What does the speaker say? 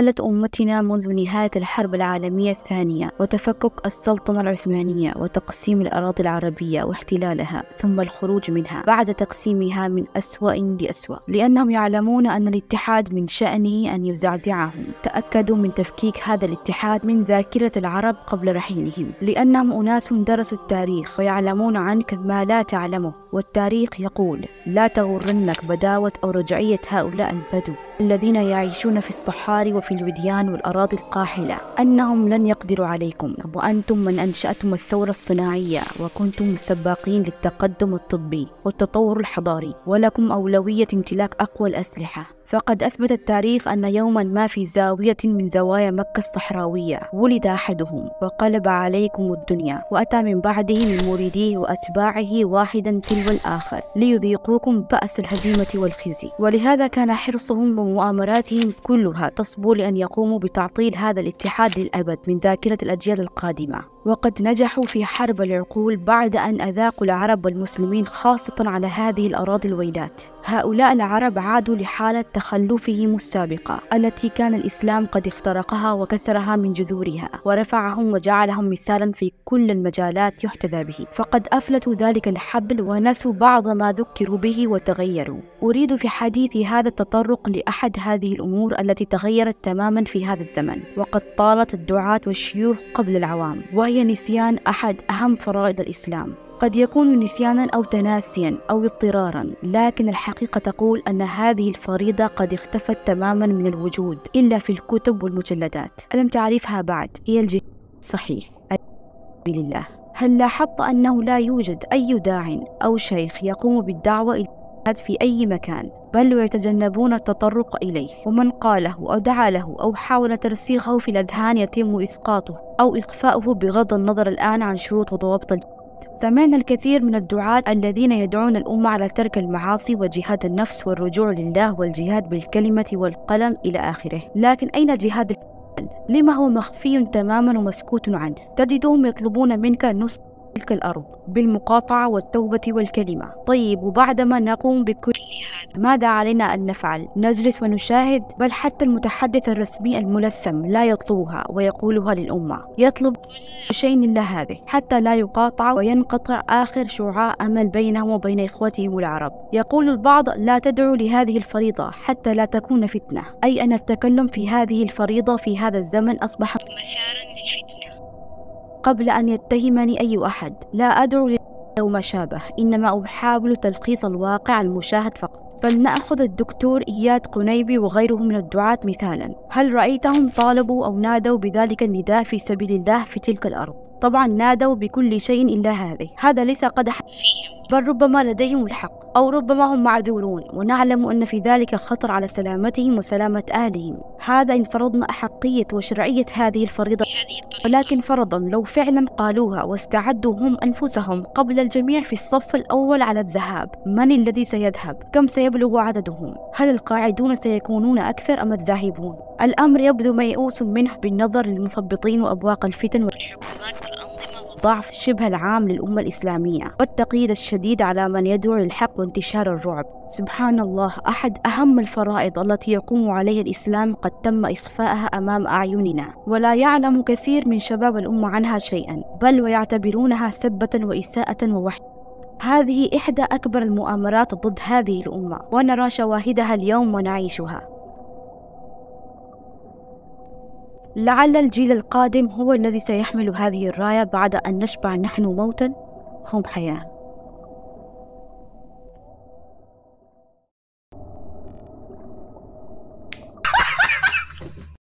حلت أمتنا منذ نهاية الحرب العالمية الثانية وتفكك السلطنة العثمانية وتقسيم الأراضي العربية واحتلالها ثم الخروج منها بعد تقسيمها من أسوأ لأسوأ لأنهم يعلمون أن الاتحاد من شأنه أن يزعزعهم تأكدوا من تفكيك هذا الاتحاد من ذاكرة العرب قبل رحيلهم لأنهم أناس درسوا التاريخ ويعلمون عنك ما لا تعلمه والتاريخ يقول لا تغرنك بداوة أو رجعية هؤلاء البدو الذين يعيشون في الصحاري وفي في الوديان والأراضي القاحلة أنهم لن يقدروا عليكم وأنتم من أنشأتم الثورة الصناعية وكنتم السباقين للتقدم الطبي والتطور الحضاري ولكم أولوية امتلاك أقوى الأسلحة فقد أثبت التاريخ أن يوما ما في زاوية من زوايا مكة الصحراوية ولد أحدهم وقلب عليكم الدنيا وأتى من بعده من مريديه وأتباعه واحدا تلو الآخر ليذيقوكم بأس الهزيمة والخزي ولهذا كان حرصهم ومؤامراتهم كلها تصبو لأن يقوموا بتعطيل هذا الاتحاد للأبد من ذاكرة الأجيال القادمة وقد نجحوا في حرب العقول بعد أن أذاقوا العرب والمسلمين خاصة على هذه الأراضي الويلات هؤلاء العرب عادوا لحالة تخلفهم السابقة التي كان الإسلام قد اخترقها وكسرها من جذورها ورفعهم وجعلهم مثالا في كل المجالات يحتذى به فقد أفلتوا ذلك الحبل ونسوا بعض ما ذكروا به وتغيروا أريد في حديثي هذا التطرق لأحد هذه الأمور التي تغيرت تماما في هذا الزمن وقد طالت الدعاة والشيوخ قبل العوام وهي نسيان أحد أهم فرائض الإسلام قد يكون نسيانا أو تناسيا أو اضطرارا لكن الحقيقة تقول أن هذه الفريضة قد اختفت تماما من الوجود إلا في الكتب والمجلدات الم تعرفها بعد هي الجهاد صحيح لله هل لاحظت أنه لا يوجد أي داع أو شيخ يقوم بالدعوة إلى في أي مكان بل ويتجنبون التطرق إليه ومن قاله أو دعا له أو حاول ترسيخه في الأذهان يتم إسقاطه أو إخفاؤه بغض النظر الآن عن شروط وضوابط الجهاد سمعنا الكثير من الدعاة الذين يدعون الأمة على ترك المعاصي وجهاد النفس والرجوع لله والجهاد بالكلمة والقلم إلى آخره لكن أين جهاد لما هو مخفي تماما ومسكوت عنه تجدهم يطلبون منك نصح تلك الأرض بالمقاطعة والتوبة والكلمة طيب وبعدما نقوم بكل هذا ماذا علينا أن نفعل؟ نجلس ونشاهد بل حتى المتحدث الرسمي الملثم لا يطلبها ويقولها للأمة يطلب كل شيء إلا هذه حتى لا يقاطع وينقطع آخر شعاع أمل بينه وبين إخوتهم العرب يقول البعض لا تدعو لهذه الفريضة حتى لا تكون فتنة أي أن التكلم في هذه الفريضة في هذا الزمن أصبح مثارا للفتنة قبل أن يتهمني أي أحد لا أدعو أو ما شابه إنما أحاول تلخيص الواقع المشاهد فقط فلنأخذ الدكتور إياد قنيبي وغيره من الدعاة مثالا هل رأيتهم طالبوا أو نادوا بذلك النداء في سبيل الله في تلك الأرض؟ طبعا نادوا بكل شيء إلا هذه هذا ليس قدح فيهم بل ربما لديهم الحق أو ربما هم معذورون ونعلم أن في ذلك خطر على سلامتهم وسلامة أهلهم هذا إن فرضنا أحقية وشرعية هذه الفريضة هذه ولكن فرضا لو فعلا قالوها واستعدوا هم أنفسهم قبل الجميع في الصف الأول على الذهاب من الذي سيذهب؟ كم سيبلغ عددهم؟ هل القاعدون سيكونون أكثر أم الذاهبون؟ الأمر يبدو ميؤوس منه بالنظر للمثبطين وأبواق الفتن والحكومات الضعف شبه العام للأمة الإسلامية والتقييد الشديد على من يدعو للحق وانتشار الرعب سبحان الله أحد أهم الفرائض التي يقوم عليها الإسلام قد تم إخفاءها أمام أعيننا ولا يعلم كثير من شباب الأمة عنها شيئا بل ويعتبرونها سبة وإساءة ووحدة هذه إحدى أكبر المؤامرات ضد هذه الأمة ونرى شواهدها اليوم ونعيشها لعل الجيل القادم هو الذي سيحمل هذه الراية بعد أن نشبع نحن موتا هم حياة